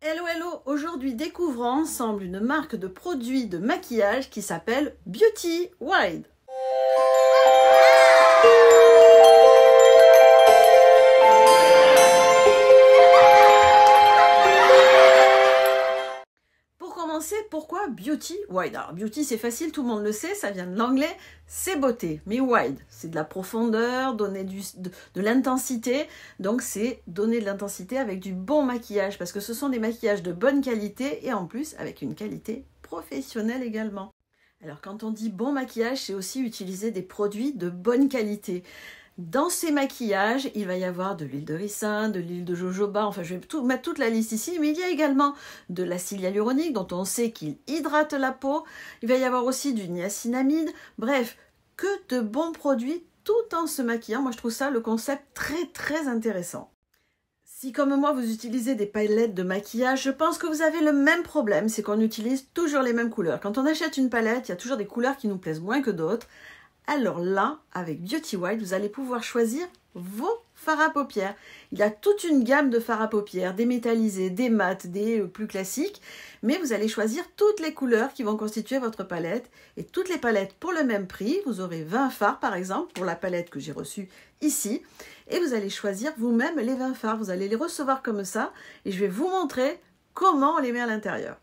Hello hello, aujourd'hui découvrons ensemble une marque de produits de maquillage qui s'appelle Beauty Wide. pourquoi beauty wide. Alors beauty c'est facile, tout le monde le sait, ça vient de l'anglais, c'est beauté. Mais wide, c'est de la profondeur, donner du, de l'intensité. Donc c'est donner de l'intensité avec du bon maquillage, parce que ce sont des maquillages de bonne qualité et en plus avec une qualité professionnelle également. Alors quand on dit bon maquillage, c'est aussi utiliser des produits de bonne qualité. Dans ces maquillages, il va y avoir de l'huile de ricin, de l'huile de jojoba, enfin je vais mettre toute la liste ici, mais il y a également de l'acide hyaluronique dont on sait qu'il hydrate la peau, il va y avoir aussi du niacinamide, bref, que de bons produits tout en se maquillant. Moi je trouve ça le concept très très intéressant. Si comme moi vous utilisez des palettes de maquillage, je pense que vous avez le même problème, c'est qu'on utilise toujours les mêmes couleurs. Quand on achète une palette, il y a toujours des couleurs qui nous plaisent moins que d'autres. Alors là, avec Beauty White, vous allez pouvoir choisir vos fards à paupières. Il y a toute une gamme de fards à paupières, des métallisés, des mats, des euh, plus classiques, mais vous allez choisir toutes les couleurs qui vont constituer votre palette et toutes les palettes pour le même prix. Vous aurez 20 fards par exemple pour la palette que j'ai reçue ici et vous allez choisir vous-même les 20 fards. Vous allez les recevoir comme ça et je vais vous montrer comment on les met à l'intérieur.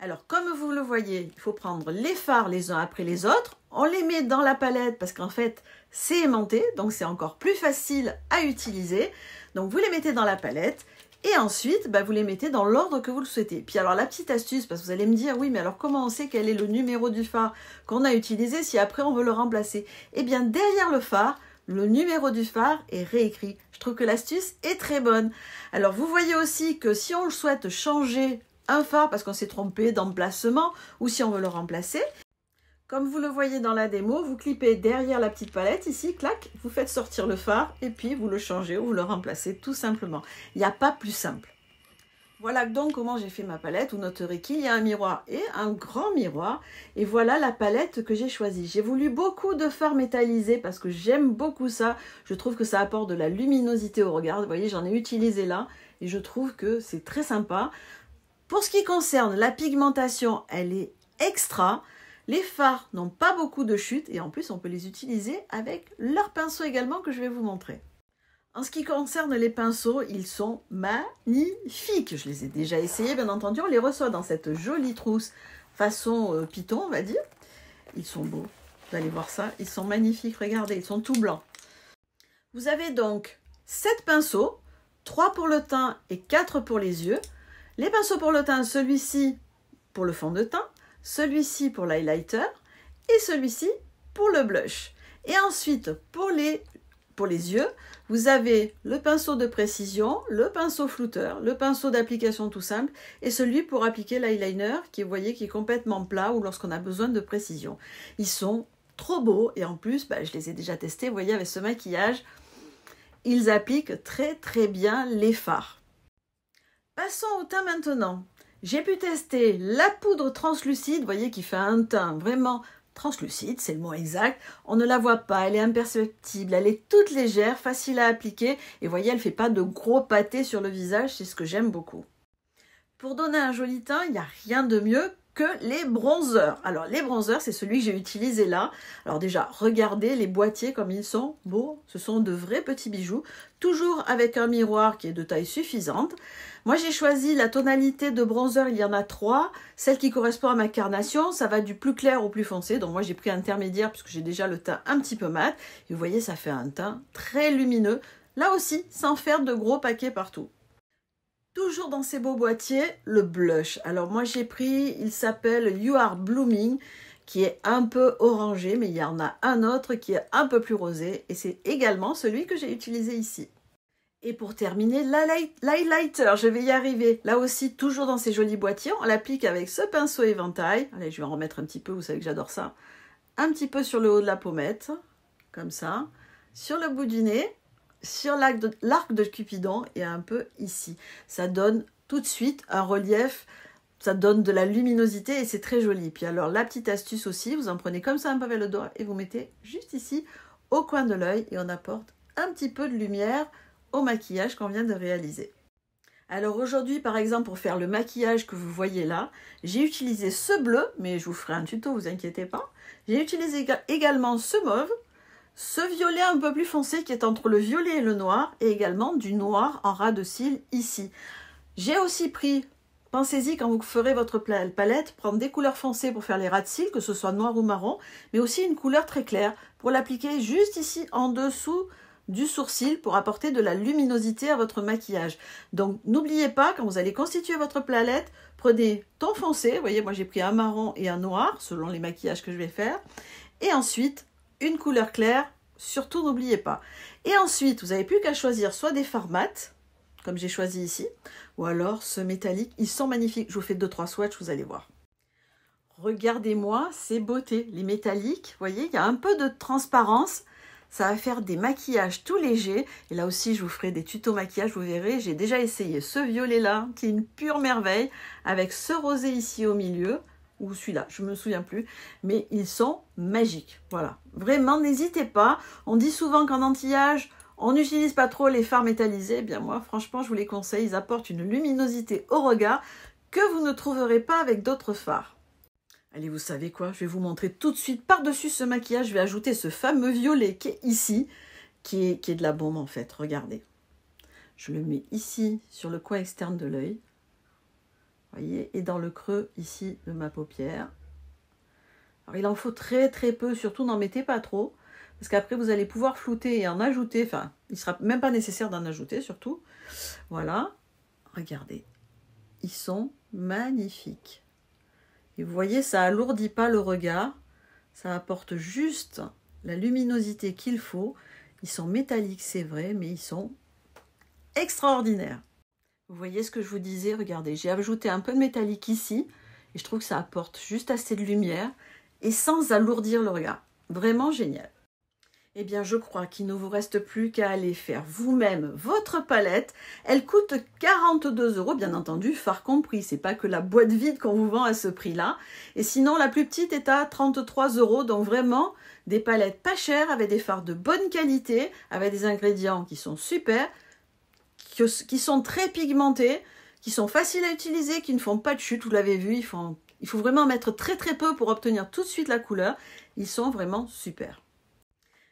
Alors, comme vous le voyez, il faut prendre les phares les uns après les autres. On les met dans la palette parce qu'en fait, c'est aimanté, donc c'est encore plus facile à utiliser. Donc, vous les mettez dans la palette et ensuite, bah, vous les mettez dans l'ordre que vous le souhaitez. Puis alors, la petite astuce, parce que vous allez me dire, oui, mais alors comment on sait quel est le numéro du phare qu'on a utilisé si après on veut le remplacer Eh bien, derrière le phare, le numéro du phare est réécrit. Je trouve que l'astuce est très bonne. Alors, vous voyez aussi que si on souhaite changer un phare parce qu'on s'est trompé d'emplacement ou si on veut le remplacer. Comme vous le voyez dans la démo, vous clipez derrière la petite palette, ici, clac, vous faites sortir le phare et puis vous le changez ou vous le remplacez tout simplement. Il n'y a pas plus simple. Voilà donc comment j'ai fait ma palette. Vous noterez qu'il y a un miroir et un grand miroir. Et voilà la palette que j'ai choisie. J'ai voulu beaucoup de phares métallisés parce que j'aime beaucoup ça. Je trouve que ça apporte de la luminosité au regard. Vous voyez, j'en ai utilisé là et je trouve que c'est très sympa. Pour ce qui concerne la pigmentation, elle est extra. Les fards n'ont pas beaucoup de chute et en plus on peut les utiliser avec leurs pinceaux également que je vais vous montrer. En ce qui concerne les pinceaux, ils sont magnifiques. Je les ai déjà essayés, bien entendu. On les reçoit dans cette jolie trousse façon euh, piton, on va dire. Ils sont beaux. Vous allez voir ça. Ils sont magnifiques. Regardez, ils sont tout blancs. Vous avez donc 7 pinceaux, 3 pour le teint et 4 pour les yeux. Les pinceaux pour le teint, celui-ci pour le fond de teint, celui-ci pour l'highlighter et celui-ci pour le blush. Et ensuite, pour les, pour les yeux, vous avez le pinceau de précision, le pinceau flouteur, le pinceau d'application tout simple et celui pour appliquer l'eyeliner qui, vous voyez, qui est complètement plat ou lorsqu'on a besoin de précision. Ils sont trop beaux et en plus, bah, je les ai déjà testés, vous voyez, avec ce maquillage, ils appliquent très très bien les fards. Passons au teint maintenant. J'ai pu tester la poudre translucide, Vous voyez qui fait un teint vraiment translucide, c'est le mot exact. On ne la voit pas, elle est imperceptible, elle est toute légère, facile à appliquer et voyez, elle ne fait pas de gros pâtés sur le visage, c'est ce que j'aime beaucoup. Pour donner un joli teint, il n'y a rien de mieux les bronzeurs Alors les bronzeurs c'est celui que j'ai utilisé là. Alors déjà, regardez les boîtiers comme ils sont beaux. Ce sont de vrais petits bijoux. Toujours avec un miroir qui est de taille suffisante. Moi, j'ai choisi la tonalité de bronzer. Il y en a trois. Celle qui correspond à ma carnation, ça va du plus clair au plus foncé. Donc moi, j'ai pris intermédiaire puisque j'ai déjà le teint un petit peu mat. Et vous voyez, ça fait un teint très lumineux. Là aussi, sans faire de gros paquets partout. Toujours dans ces beaux boîtiers, le blush. Alors moi j'ai pris, il s'appelle You Are Blooming, qui est un peu orangé, mais il y en a un autre qui est un peu plus rosé, et c'est également celui que j'ai utilisé ici. Et pour terminer, la l'highlighter, je vais y arriver. Là aussi, toujours dans ces jolis boîtiers, on l'applique avec ce pinceau éventail. Allez, je vais en remettre un petit peu, vous savez que j'adore ça. Un petit peu sur le haut de la pommette, comme ça. Sur le bout du nez, sur l'arc de, Cupidon et un peu ici. Ça donne tout de suite un relief, ça donne de la luminosité et c'est très joli. Puis alors la petite astuce aussi, vous en prenez comme ça un peu le doigt et vous mettez juste ici au coin de l'œil et on apporte un petit peu de lumière au maquillage qu'on vient de réaliser. Alors aujourd'hui, par exemple, pour faire le maquillage que vous voyez là, j'ai utilisé ce bleu, mais je vous ferai un tuto, vous inquiétez pas. J'ai utilisé également ce mauve, ce violet un peu plus foncé qui est entre le violet et le noir et également du noir en ras de cils ici. J'ai aussi pris, pensez-y quand vous ferez votre palette, prendre des couleurs foncées pour faire les ras de cils, que ce soit noir ou marron, mais aussi une couleur très claire pour l'appliquer juste ici en dessous du sourcil pour apporter de la luminosité à votre maquillage. Donc n'oubliez pas, quand vous allez constituer votre palette, prenez ton foncé, vous voyez moi j'ai pris un marron et un noir, selon les maquillages que je vais faire, et ensuite une couleur claire, surtout n'oubliez pas. Et ensuite, vous n'avez plus qu'à choisir soit des formats, comme j'ai choisi ici, ou alors ce métallique, ils sont magnifiques. Je vous fais deux, trois swatchs, vous allez voir. Regardez-moi ces beautés, les métalliques, vous voyez, il y a un peu de transparence, ça va faire des maquillages tout légers. Et là aussi, je vous ferai des tutos maquillage, vous verrez. J'ai déjà essayé ce violet-là, qui est une pure merveille, avec ce rosé ici au milieu ou celui-là, je ne me souviens plus, mais ils sont magiques. Voilà, vraiment, n'hésitez pas. On dit souvent qu'en antillage, on n'utilise pas trop les fards métallisés. Eh bien moi, franchement, je vous les conseille. Ils apportent une luminosité au regard que vous ne trouverez pas avec d'autres fards. Allez, vous savez quoi Je vais vous montrer tout de suite par-dessus ce maquillage. Je vais ajouter ce fameux violet qui est ici, qui est, qui est de la bombe en fait. Regardez. Je le mets ici sur le coin externe de l'œil voyez, et dans le creux ici de ma paupière. Alors, il en faut très très peu, surtout n'en mettez pas trop, parce qu'après vous allez pouvoir flouter et en ajouter, enfin, il ne sera même pas nécessaire d'en ajouter surtout. Voilà, regardez, ils sont magnifiques. Et vous voyez, ça alourdit pas le regard, ça apporte juste la luminosité qu'il faut. Ils sont métalliques, c'est vrai, mais ils sont extraordinaires. Vous voyez ce que je vous disais Regardez, j'ai ajouté un peu de métallique ici et je trouve que ça apporte juste assez de lumière et sans alourdir le regard. Vraiment génial. Eh bien, je crois qu'il ne vous reste plus qu'à aller faire vous-même votre palette. Elle coûte 42 euros, bien entendu, phare compris. C'est pas que la boîte vide qu'on vous vend à ce prix-là. Et sinon, la plus petite est à 33 euros. Donc vraiment, des palettes pas chères, avec des fards de bonne qualité, avec des ingrédients qui sont super qui sont très pigmentés, qui sont faciles à utiliser, qui ne font pas de chute. Vous l'avez vu, il faut vraiment mettre très très peu pour obtenir tout de suite la couleur. Ils sont vraiment super.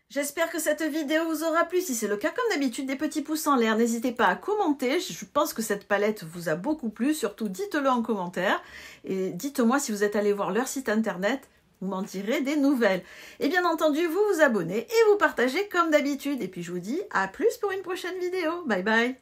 J'espère que cette vidéo vous aura plu. Si c'est le cas, comme d'habitude, des petits pouces en l'air. N'hésitez pas à commenter. Je pense que cette palette vous a beaucoup plu. Surtout, dites-le en commentaire. Et dites-moi si vous êtes allé voir leur site internet vous m'en tirez des nouvelles. Et bien entendu, vous vous abonnez et vous partagez comme d'habitude. Et puis je vous dis à plus pour une prochaine vidéo. Bye bye.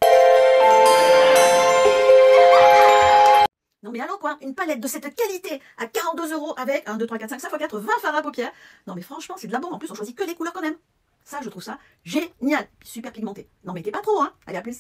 Non mais alors quoi, une palette de cette qualité à 42 euros avec 1, 2, 3, 4, 5, 5 x 4, 20 fards à paupières. Non mais franchement, c'est de la bombe. En plus, on choisit que les couleurs qu'on aime. Ça, je trouve ça génial. Super pigmenté. N'en mettez pas trop, hein. Allez, à plus.